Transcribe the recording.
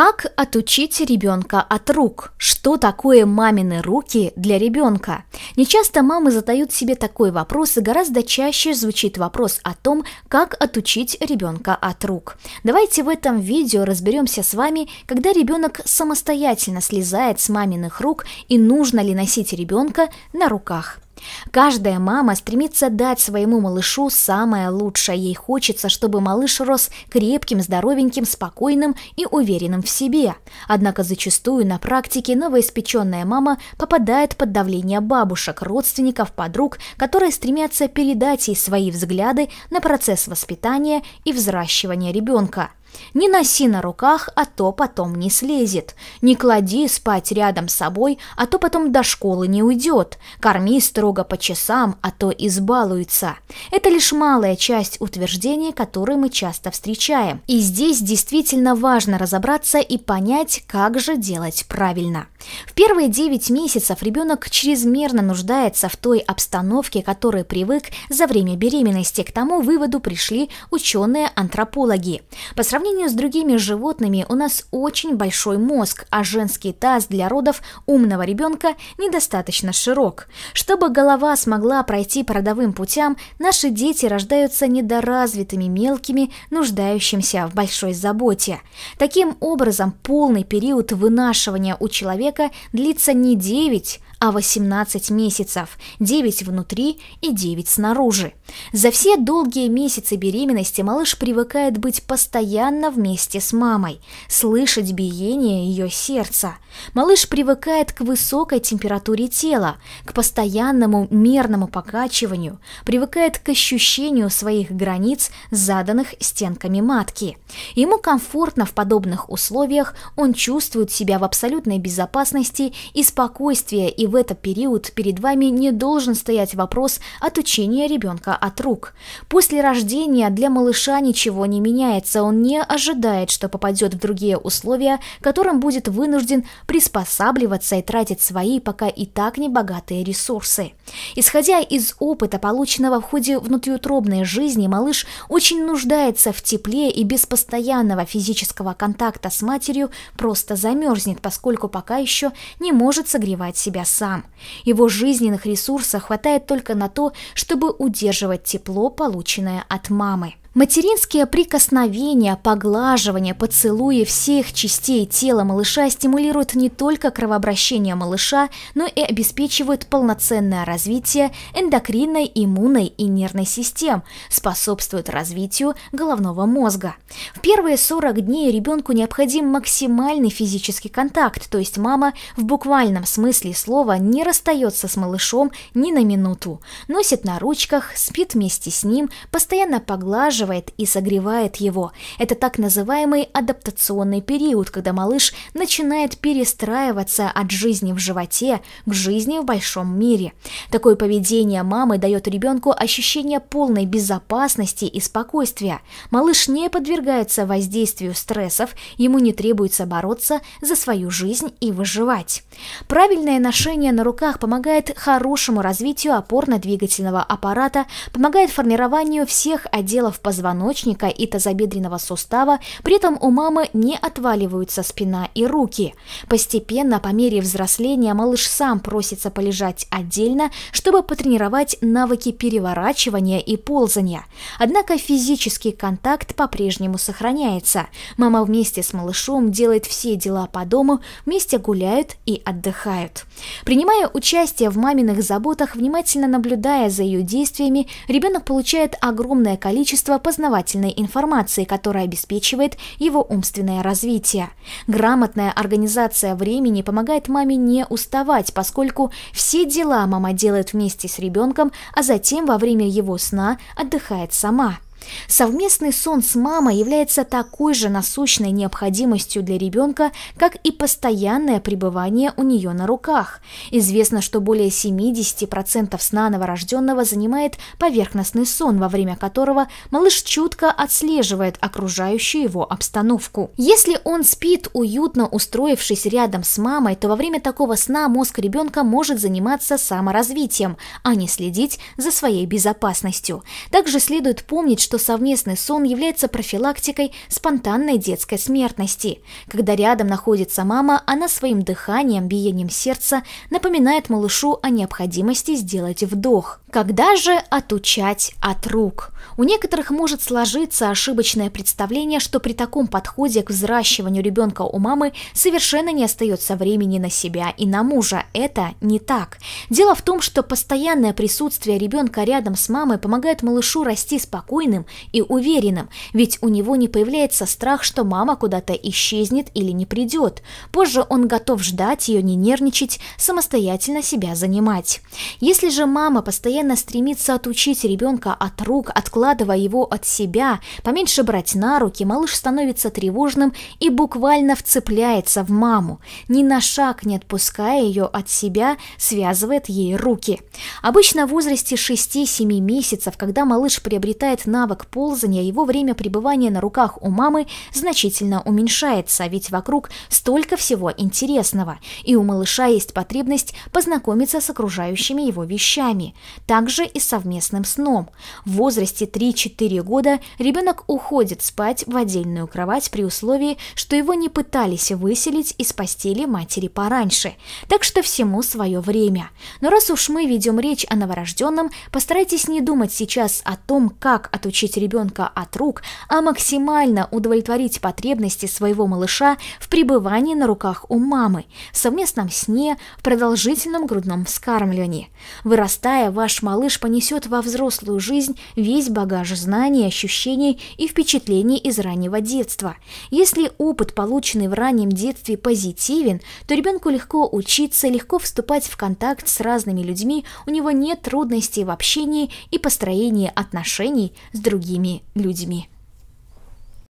Как отучить ребенка от рук? Что такое мамины руки для ребенка? Нечасто мамы задают себе такой вопрос, и гораздо чаще звучит вопрос о том, как отучить ребенка от рук. Давайте в этом видео разберемся с вами, когда ребенок самостоятельно слезает с маминых рук и нужно ли носить ребенка на руках. Каждая мама стремится дать своему малышу самое лучшее. Ей хочется, чтобы малыш рос крепким, здоровеньким, спокойным и уверенным в себе. Однако зачастую на практике новоиспеченная мама попадает под давление бабушек, родственников, подруг, которые стремятся передать ей свои взгляды на процесс воспитания и взращивания ребенка – не носи на руках, а то потом не слезет. Не клади спать рядом с собой, а то потом до школы не уйдет. Корми строго по часам, а то избалуется. Это лишь малая часть утверждений, которые мы часто встречаем. И здесь действительно важно разобраться и понять, как же делать правильно. В первые 9 месяцев ребенок чрезмерно нуждается в той обстановке, которой привык за время беременности. К тому выводу пришли ученые-антропологи. По сравнению сравнению с другими животными у нас очень большой мозг, а женский таз для родов умного ребенка недостаточно широк. Чтобы голова смогла пройти по родовым путям, наши дети рождаются недоразвитыми мелкими, нуждающимся в большой заботе. Таким образом, полный период вынашивания у человека длится не 9, а 18 месяцев, 9 внутри и 9 снаружи. За все долгие месяцы беременности малыш привыкает быть постоянно постоянно вместе с мамой, слышать биение ее сердца. Малыш привыкает к высокой температуре тела, к постоянному мерному покачиванию, привыкает к ощущению своих границ, заданных стенками матки. Ему комфортно в подобных условиях, он чувствует себя в абсолютной безопасности и спокойствии, и в этот период перед вами не должен стоять вопрос отучения ребенка от рук. После рождения для малыша ничего не меняется, он не не ожидает, что попадет в другие условия, которым будет вынужден приспосабливаться и тратить свои пока и так небогатые ресурсы. Исходя из опыта, полученного в ходе внутриутробной жизни, малыш очень нуждается в тепле и без постоянного физического контакта с матерью просто замерзнет, поскольку пока еще не может согревать себя сам. Его жизненных ресурсов хватает только на то, чтобы удерживать тепло, полученное от мамы. Материнские прикосновения, поглаживания, поцелуи всех частей тела малыша стимулируют не только кровообращение малыша, но и обеспечивают полноценное развитие эндокринной, иммунной и нервной систем, способствуют развитию головного мозга. В первые 40 дней ребенку необходим максимальный физический контакт, то есть мама в буквальном смысле слова не расстается с малышом ни на минуту, носит на ручках, спит вместе с ним, постоянно поглаживает поддерживает и согревает его. Это так называемый адаптационный период, когда малыш начинает перестраиваться от жизни в животе к жизни в большом мире. Такое поведение мамы дает ребенку ощущение полной безопасности и спокойствия. Малыш не подвергается воздействию стрессов, ему не требуется бороться за свою жизнь и выживать. Правильное ношение на руках помогает хорошему развитию опорно-двигательного аппарата, помогает формированию всех отделов позвоночника и тазобедренного сустава, при этом у мамы не отваливаются спина и руки. Постепенно, по мере взросления, малыш сам просится полежать отдельно, чтобы потренировать навыки переворачивания и ползания. Однако физический контакт по-прежнему сохраняется. Мама вместе с малышом делает все дела по дому, вместе гуляют и отдыхают. Принимая участие в маминых заботах, внимательно наблюдая за ее действиями, ребенок получает огромное количество познавательной информации, которая обеспечивает его умственное развитие. Грамотная организация времени помогает маме не уставать, поскольку все дела мама делает вместе с ребенком, а затем во время его сна отдыхает сама. Совместный сон с мамой является такой же насущной необходимостью для ребенка, как и постоянное пребывание у нее на руках. Известно, что более 70% сна новорожденного занимает поверхностный сон, во время которого малыш чутко отслеживает окружающую его обстановку. Если он спит, уютно устроившись рядом с мамой, то во время такого сна мозг ребенка может заниматься саморазвитием, а не следить за своей безопасностью. Также следует помнить, что что совместный сон является профилактикой спонтанной детской смертности. Когда рядом находится мама, она своим дыханием, биением сердца напоминает малышу о необходимости сделать вдох. Когда же отучать от рук? У некоторых может сложиться ошибочное представление, что при таком подходе к взращиванию ребенка у мамы совершенно не остается времени на себя и на мужа. Это не так. Дело в том, что постоянное присутствие ребенка рядом с мамой помогает малышу расти спокойным, спокойным и уверенным, ведь у него не появляется страх, что мама куда-то исчезнет или не придет. Позже он готов ждать ее, не нервничать, самостоятельно себя занимать. Если же мама постоянно стремится отучить ребенка от рук, откладывая его от себя, поменьше брать на руки, малыш становится тревожным и буквально вцепляется в маму, ни на шаг не отпуская ее от себя, связывает ей руки. Обычно в возрасте 6-7 месяцев, когда малыш приобретает навык навык ползания, его время пребывания на руках у мамы значительно уменьшается, ведь вокруг столько всего интересного, и у малыша есть потребность познакомиться с окружающими его вещами, также и совместным сном. В возрасте 3-4 года ребенок уходит спать в отдельную кровать при условии, что его не пытались выселить из постели матери пораньше, так что всему свое время. Но раз уж мы ведем речь о новорожденном, постарайтесь не думать сейчас о том, как отучиться отключить ребенка от рук, а максимально удовлетворить потребности своего малыша в пребывании на руках у мамы, в совместном сне, в продолжительном грудном вскармливании. Вырастая, ваш малыш понесет во взрослую жизнь весь багаж знаний, ощущений и впечатлений из раннего детства. Если опыт, полученный в раннем детстве, позитивен, то ребенку легко учиться, легко вступать в контакт с разными людьми, у него нет трудностей в общении и построении отношений с другими другими людьми.